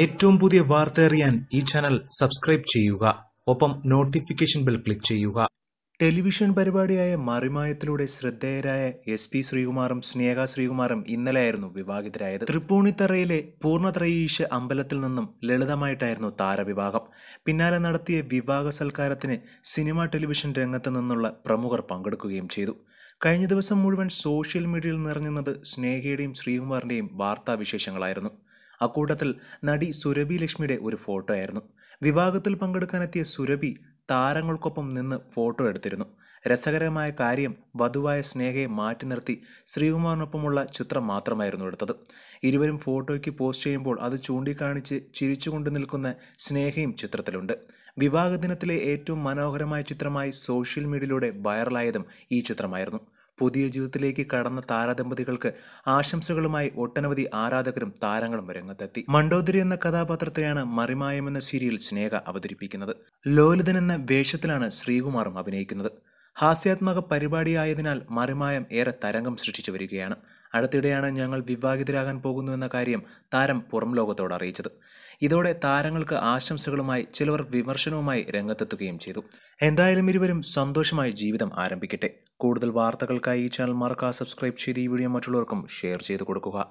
ഏറ്റവും പുതിയ വാർത്ത അറിയാൻ ഈ ചാനൽ സബ്സ്ക്രൈബ് ചെയ്യുക ഒപ്പം നോട്ടിഫിക്കേഷൻ ബെൽ ക്ലിക്ക് ചെയ്യുക ടെലിവിഷൻ പരിപാടിയായ മറിമായത്തിലൂടെ ശ്രദ്ധേയരായ എസ് പി ശ്രീകുമാറും സ്നേഹ ശ്രീകുമാറും ഇന്നലെയായിരുന്നു വിവാഹിതരായത് തൃപ്പൂണിത്തറയിലെ പൂർണ്ണത്രയീശ അമ്പലത്തിൽ നിന്നും ലളിതമായിട്ടായിരുന്നു താരവിവാഹം പിന്നാലെ നടത്തിയ വിവാഹ സൽക്കാരത്തിന് സിനിമ ടെലിവിഷൻ രംഗത്ത് നിന്നുള്ള പ്രമുഖർ പങ്കെടുക്കുകയും ചെയ്തു കഴിഞ്ഞ ദിവസം മുഴുവൻ സോഷ്യൽ മീഡിയയിൽ നിറഞ്ഞുന്നത് സ്നേഹയുടെയും ശ്രീകുമാറിന്റെയും വാർത്താവിശേഷങ്ങളായിരുന്നു അക്കൂട്ടത്തിൽ നടി സുരഭി ലക്ഷ്മിയുടെ ഒരു ഫോട്ടോ ആയിരുന്നു വിവാഹത്തിൽ പങ്കെടുക്കാനെത്തിയ സുരഭി താരങ്ങൾക്കൊപ്പം നിന്ന് ഫോട്ടോ എടുത്തിരുന്നു രസകരമായ കാര്യം വധുവായ സ്നേഹയെ മാറ്റി നിർത്തി ശ്രീകുമാറിനൊപ്പമുള്ള ചിത്രം മാത്രമായിരുന്നു എടുത്തത് ഇരുവരും ഫോട്ടോയ്ക്ക് പോസ്റ്റ് ചെയ്യുമ്പോൾ അത് ചൂണ്ടിക്കാണിച്ച് ചിരിച്ചുകൊണ്ട് നിൽക്കുന്ന സ്നേഹയും ചിത്രത്തിലുണ്ട് വിവാഹ ദിനത്തിലെ ഏറ്റവും മനോഹരമായ ചിത്രമായി സോഷ്യൽ മീഡിയയിലൂടെ വൈറലായതും ഈ ചിത്രമായിരുന്നു പുതിയ ജീവിതത്തിലേക്ക് കടന്ന താരദമ്പതികൾക്ക് ആശംസകളുമായി ഒട്ടനവധി ആരാധകരും താരങ്ങളും രംഗത്തെത്തി മണ്ടോദരി എന്ന കഥാപാത്രത്തെയാണ് മറിമായം എന്ന സീരിയൽ സ്നേഹ അവതരിപ്പിക്കുന്നത് ലോലിതൻ എന്ന വേഷത്തിലാണ് ശ്രീകുമാറും അഭിനയിക്കുന്നത് ഹാസ്യാത്മക പരിപാടിയായതിനാൽ മറിമായം ഏറെ തരംഗം സൃഷ്ടിച്ചു വരികയാണ് അടുത്തിടെയാണ് ഞങ്ങൾ വിവാഹിതരാകാൻ പോകുന്നുവെന്ന കാര്യം താരം പുറം ലോകത്തോട് അറിയിച്ചത് ഇതോടെ താരങ്ങൾക്ക് ആശംസകളുമായി ചിലവർ വിമർശനവുമായി രംഗത്തെത്തുകയും ചെയ്തു എന്തായാലും ഇരുവരും സന്തോഷമായി ജീവിതം ആരംഭിക്കട്ടെ കൂടുതൽ വാർത്തകൾക്കായി ഈ ചാനൽ മറക്കാ സബ്സ്ക്രൈബ് ചെയ്ത് ഈ വീഡിയോ മറ്റുള്ളവർക്കും ഷെയർ ചെയ്തു കൊടുക്കുക